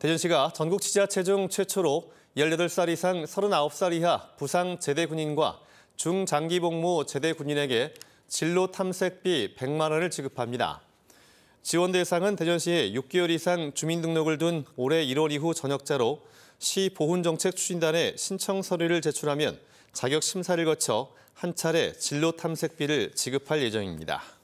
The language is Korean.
대전시가 전국 지자체 중 최초로 18살 이상 39살 이하 부상 제대 군인과 중장기 복무 제대 군인에게 진로 탐색비 100만 원을 지급합니다. 지원 대상은 대전시에 6개월 이상 주민등록을 둔 올해 1월 이후 전역자로 시 보훈정책 추진단에 신청 서류를 제출하면 자격 심사를 거쳐 한 차례 진로 탐색비를 지급할 예정입니다.